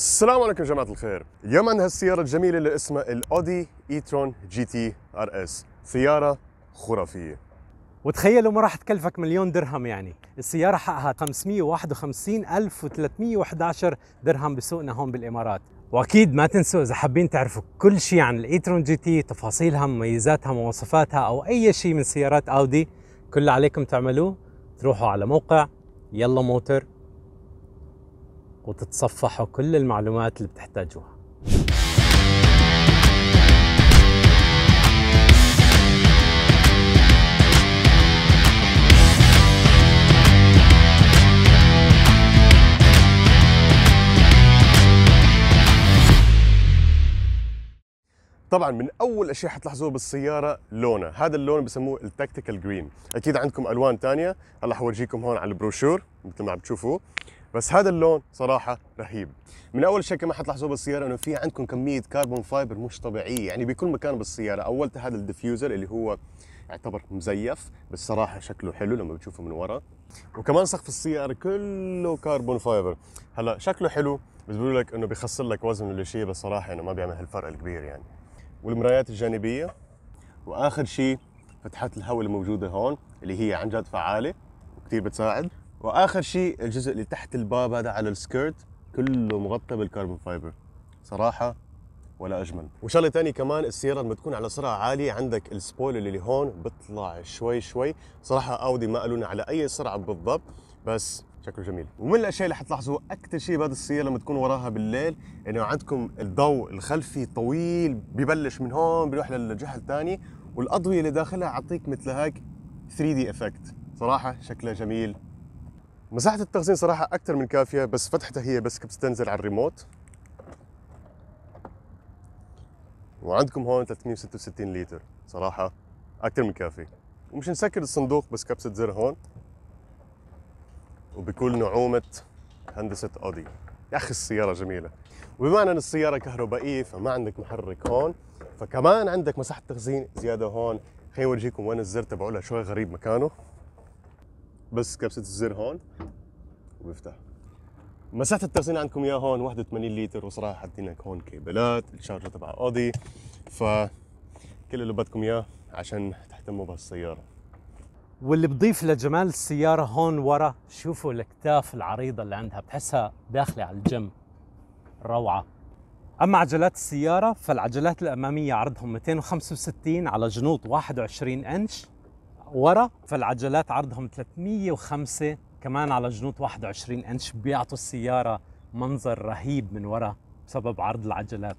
السلام عليكم جماعة الخير اليوم عندنا السيارة الجميلة اللي اسمها الأودي إيترون جي تي ار اس سيارة خرافية وتخيلوا ما راح تكلفك مليون درهم يعني السيارة حقها 551311 درهم بسوقنا هون بالإمارات واكيد ما تنسوا اذا حابين تعرفوا كل شيء عن الايترون جي تي تفاصيلها مميزاتها مواصفاتها او اي شيء من سيارات اودي كل اللي عليكم تعملوه تروحوا على موقع يلا موتر وتتصفحوا كل المعلومات اللي بتحتاجوها طبعا من اول اشياء حتلاحظوها بالسياره لونها هذا اللون بسموه التكتيكال جرين اكيد عندكم الوان ثانيه هلا حورجيكم هون على البروشور مثل ما عم تشوفوا بس هذا اللون صراحه رهيب من اول شيء كمان حتلاحظوه بالسياره انه في عندكم كميه كربون فايبر مش طبيعيه يعني بكل مكان بالسياره أولت هذا الديفيوزر اللي هو يعتبر مزيف بس صراحه شكله حلو لما بتشوفه من ورا وكمان سقف السياره كله كربون فايبر هلا شكله حلو بس بيقولوا لك انه بيخسر لك وزن ولا شيء بس صراحه انه ما بيعمل هالفرق الكبير يعني والمرايات الجانبيه واخر شيء فتحات الهواء الموجوده هون اللي هي عن جد فعاله وكثير بتساعد واخر شيء الجزء اللي تحت الباب هذا على السكيرت كله مغطى بالكربون فايبر صراحه ولا اجمل وشغله ثانيه كمان السياره لما تكون على سرعه عاليه عندك السبويل اللي هون بيطلع شوي شوي صراحه اودي ما قالوا على اي سرعه بالضبط بس شكله جميل ومن الاشياء اللي حتلاحظوا اكثر شيء بهذه السياره لما تكون وراها بالليل انه يعني عندكم الضوء الخلفي طويل ببلش من هون بيروح للجهه الثانيه والاضويه اللي داخلها عطيك مثل هيك 3 دي افكت صراحه شكلها جميل مساحة التخزين صراحة أكثر من كافية بس فتحتها هي بس بتستنزل على الريموت وعندكم هون 366 لتر صراحة أكثر من كافي ومش نسكر الصندوق بس كبسة زر هون وبكل نعومة هندسة أودي يا أخي السيارة جميلة وبما أن السيارة كهربائية فما عندك محرك هون فكمان عندك مساحة تخزين زيادة هون خليني أورجيكم وين الزر تبعولها شوي غريب مكانه بس كبسه الزر هون وبيفتح مساحه التخزين عندكم اياها هون 81 لتر وصراحه حاطين لك هون كيبلات الشارجر تبع اودي ف كل اللي بدكم اياه عشان تهتموا بهالسياره واللي بضيف لجمال السياره هون ورا شوفوا الاكتاف العريضه اللي عندها بتحسها داخله على الجم روعه اما عجلات السياره فالعجلات الاماميه عرضهم 265 على جنوط 21 انش ورا فالعجلات عرضهم 305 كمان على جنوط 21 انش بيعطوا السياره منظر رهيب من ورا بسبب عرض العجلات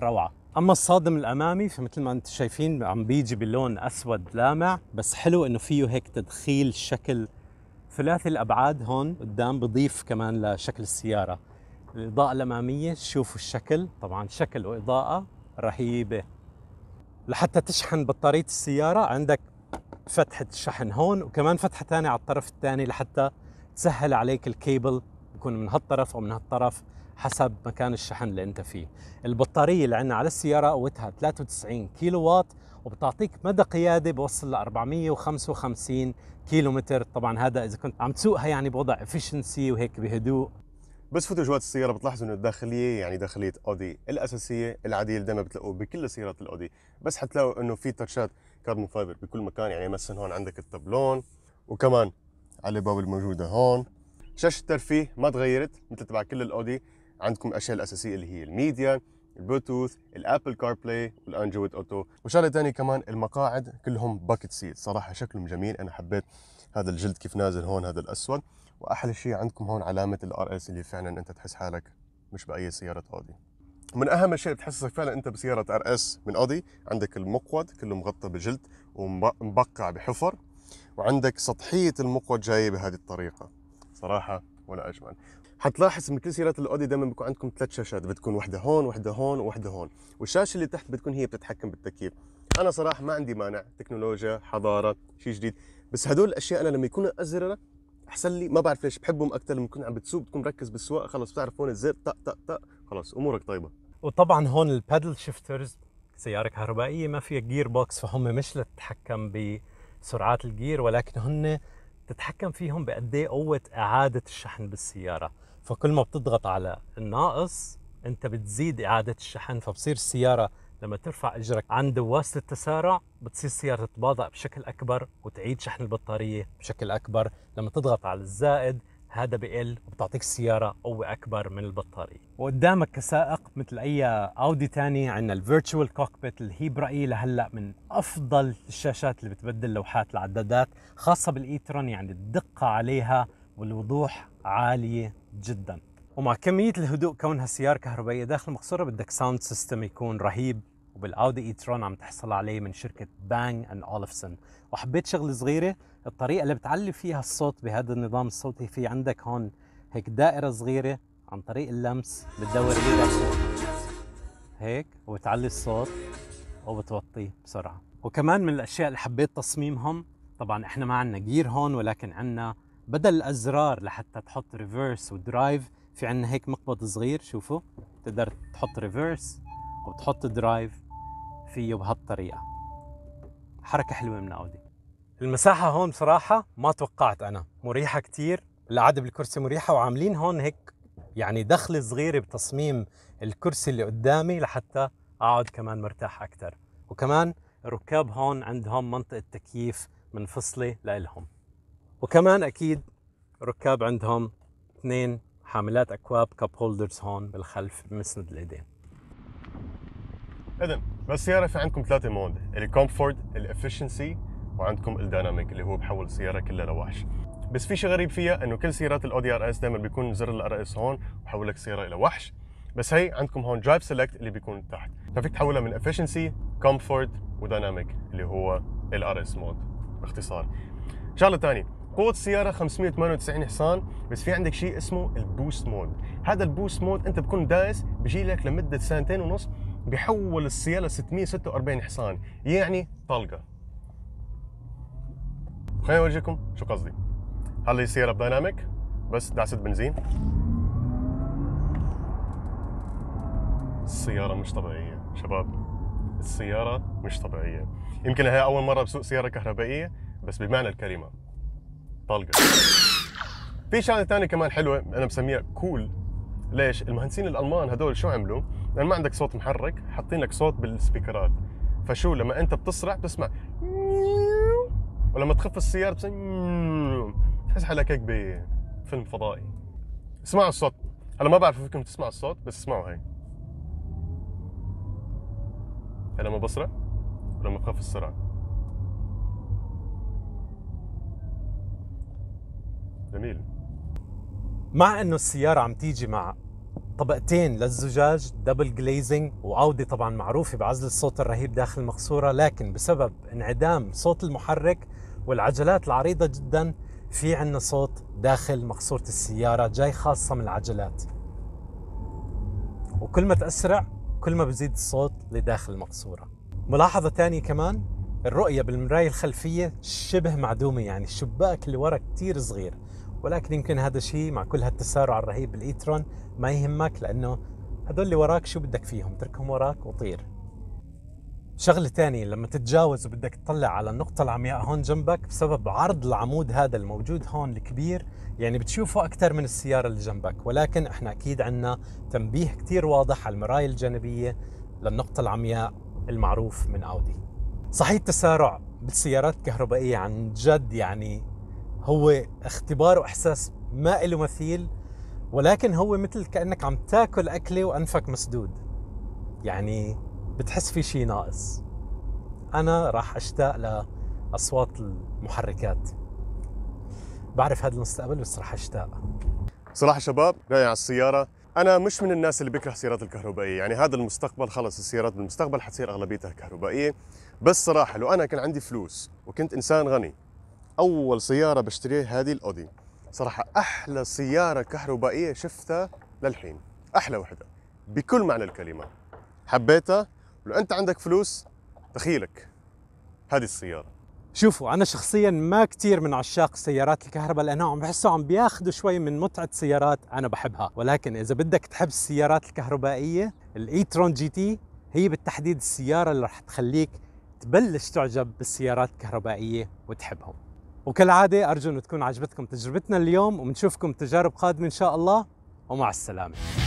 روعه اما الصادم الامامي فمثل ما انتم شايفين عم بيجي بلون اسود لامع بس حلو انه فيه هيك تدخيل شكل ثلاثي الابعاد هون قدام بضيف كمان لشكل السياره الاضاءه الاماميه شوفوا الشكل طبعا شكل واضاءه رهيبه لحتى تشحن بطاريه السياره عندك فتحة الشحن هون وكمان فتحة ثانية على الطرف الثاني لحتى تسهل عليك الكيبل يكون من هالطرف أو من هالطرف حسب مكان الشحن اللي انت فيه البطارية اللي عندنا على السيارة قوتها 93 كيلو وات وبتعطيك مدى قيادة بوصل ل 455 كيلو متر طبعا هذا إذا كنت عم تسوقها يعني بوضع افشنسي وهيك بهدوء بس فوتوا جوات السيارة بتلاحظوا انه الداخلية يعني داخلية اودي الاساسية العادية اللي دائما بتلاقوه بكل سيارات الاودي بس حتلاقوا انه في تاتشات كاربون فايبر بكل مكان يعني مثلا هون عندك التابلون وكمان على الباب الموجوده هون شاشه الترفيه ما تغيرت مثل تبع كل الاودي عندكم الاشياء الاساسيه اللي هي الميديا البلوتوث الابل كار بلاي والاندرويد اوتو وشغله ثانيه كمان المقاعد كلهم باكت سيت صراحه شكلهم جميل انا حبيت هذا الجلد كيف نازل هون هذا الاسود واحلى شيء عندكم هون علامه الار اس اللي فعلا انت تحس حالك مش باي سياره اودي ومن اهم الاشياء اللي بتحسسك فعلا انت بسياره ار اس من اودي عندك المقود كله مغطى بجلد ومبقع بحفر وعندك سطحيه المقود جايه بهذه الطريقه صراحه ولا اجمل حتلاحظ من كل سيارات الاودي دائما بيكون عندكم ثلاث شاشات بتكون واحده هون واحده هون وواحده هون والشاشه اللي تحت بتكون هي بتتحكم بالتكييف انا صراحه ما عندي مانع تكنولوجيا حضاره شيء جديد بس هدول الاشياء انا لما يكونوا ازرق احسن لي ما بعرف ليش بحبهم اكثر لما تكون عم بتسوق بتكون مركز بالسواقه خلص بتعرف هون الزر طق طق طق خلص امورك طيبه وطبعا هون البادل شيفترز سياره كهربائيه ما فيها جير بوكس فهم مش لتتحكم بسرعات الجير ولكن هن تتحكم فيهم بقد ايه قوه اعاده الشحن بالسياره فكل ما بتضغط على الناقص انت بتزيد اعاده الشحن فبصير السياره لما ترفع اجرك عن دواسه التسارع بتصير السياره تتباضع بشكل اكبر وتعيد شحن البطاريه بشكل اكبر لما تضغط على الزائد هذا بقل وبتعطيك السيارة قوة أكبر من البطارية وقدامك كسائق مثل أي أودي تاني عندنا الفيرتشوال كوكبيت اللي هي برأيي لهلأ من أفضل الشاشات اللي بتبدل لوحات العدادات خاصة بالإيترون يعني الدقة عليها والوضوح عالية جدا ومع كمية الهدوء كونها سيارة كهربائية داخل مقصورة بدك ساوند سيستم يكون رهيب وبالاودي ايترون عم تحصل عليه من شركة بانج اند اولفسون وحبيت شغلة صغيرة الطريقه اللي بتعلي فيها الصوت بهذا النظام الصوتي في عندك هون هيك دائره صغيره عن طريق اللمس بتدور ايدك هيك وبتعلي الصوت وبتوطيه بسرعه وكمان من الاشياء اللي حبيت تصميمهم طبعا احنا ما عندنا جير هون ولكن عندنا بدل الازرار لحتى تحط ريفيرس ودرايف في عندنا هيك مقبض صغير شوفوا تقدر تحط ريفيرس وتحط درايف فيه بهالطريقه حركه حلوه من اودي المساحة هون بصراحة ما توقعت أنا مريحة كتير القعدة بالكرسي مريحة وعاملين هون هيك يعني دخلة صغيرة بتصميم الكرسي اللي قدامي لحتى أقعد كمان مرتاح أكتر وكمان الركاب هون عندهم منطقة تكييف منفصلة لإلهم وكمان أكيد الركاب عندهم اثنين حاملات أكواب كاب هولدرز هون بالخلف بمسند الإيدين إذن بالسيارة في عندكم ثلاثة مود الكومفورت الإفشنسي وعندكم الديناميك اللي هو بحول السياره كلها لوحش بس في شيء غريب فيها انه كل سيارات الاودي ار اس دائما بيكون زر الار اس هون بحول لك السياره الى وحش بس هي عندكم هون درايف سيلكت اللي بيكون تحت ففيك تحولها من افشنسي كومفورت وديناميك اللي هو الار اس مود باختصار شغله ثانيه قوة السيارة 598 حصان بس في عندك شيء اسمه البوست مود هذا البوست مود انت بكون دايس بيجي لك لمدة سنتين ونص بيحول السيارة 646 حصان يعني طلقة خليني اورجيكم شو قصدي هلا السياره بدايناميك بس دعسه بنزين السيارة مش طبيعية شباب السيارة مش طبيعية يمكن هي أول مرة بسوق سيارة كهربائية بس بمعنى الكلمة طلقة في شغلة ثانية كمان حلوة أنا بسميها كول ليش؟ المهندسين الألمان هدول شو عملوا؟ لأن ما عندك صوت محرك حاطين لك صوت بالسبيكرات فشو لما أنت بتسرع بتسمع ولما تخف السياره تحس حالك هيك بفيلم فضائي اسمعوا الصوت هلا ما بعرف فيكم تسمعوا الصوت بس اسمعوا هي هلا ما بسرع ولما بخف السرعه جميل مع انه السياره عم تيجي مع طبقتين للزجاج دبل جليزنج وعودي طبعا معروفة بعزل الصوت الرهيب داخل المقصورة لكن بسبب انعدام صوت المحرك والعجلات العريضة جدا في عنا صوت داخل مقصورة السيارة جاي خاصة من العجلات وكل ما تأسرع كل ما بزيد الصوت لداخل المقصورة ملاحظة ثانية كمان الرؤية بالمراية الخلفية شبه معدومة يعني الشباك اللي ورا كتير صغير ولكن يمكن هذا الشيء مع كل هالتسارع الرهيب بالايترون ما يهمك لانه هدول اللي وراك شو بدك فيهم اتركهم وراك وطير شغله تانية لما تتجاوز وبدك تطلع على النقطة العمياء هون جنبك بسبب عرض العمود هذا الموجود هون الكبير يعني بتشوفه أكثر من السيارة اللي جنبك ولكن احنا أكيد عندنا تنبيه كثير واضح على المراية الجانبية للنقطة العمياء المعروف من أودي صحيح التسارع بالسيارات الكهربائية عن جد يعني هو اختبار واحساس ما له مثيل ولكن هو مثل كانك عم تاكل اكله وانفك مسدود يعني بتحس في شيء ناقص انا راح اشتاق لاصوات المحركات بعرف هذا المستقبل بس راح اشتاق صراحه شباب جاي على السياره انا مش من الناس اللي بكره السيارات الكهربائيه يعني هذا المستقبل خلص السيارات بالمستقبل حتصير اغلبيتها كهربائيه بس صراحه لو انا كان عندي فلوس وكنت انسان غني اول سياره بشتريها هذه الاودي صراحه احلى سياره كهربائيه شفتها للحين احلى وحده بكل معنى الكلمه حبيتها لو انت عندك فلوس تخيلك هذه السياره شوفوا انا شخصيا ما كثير من عشاق سيارات الكهرباء لانه عم بحسوا عم بياخذوا شوي من متعه سيارات انا بحبها ولكن اذا بدك تحب السيارات الكهربائيه الايترون جي تي هي بالتحديد السياره اللي رح تخليك تبلش تعجب بالسيارات الكهربائيه وتحبهم وكالعادة أرجو أن تكون عجبتكم تجربتنا اليوم وبنشوفكم تجارب قادمة إن شاء الله ومع السلامة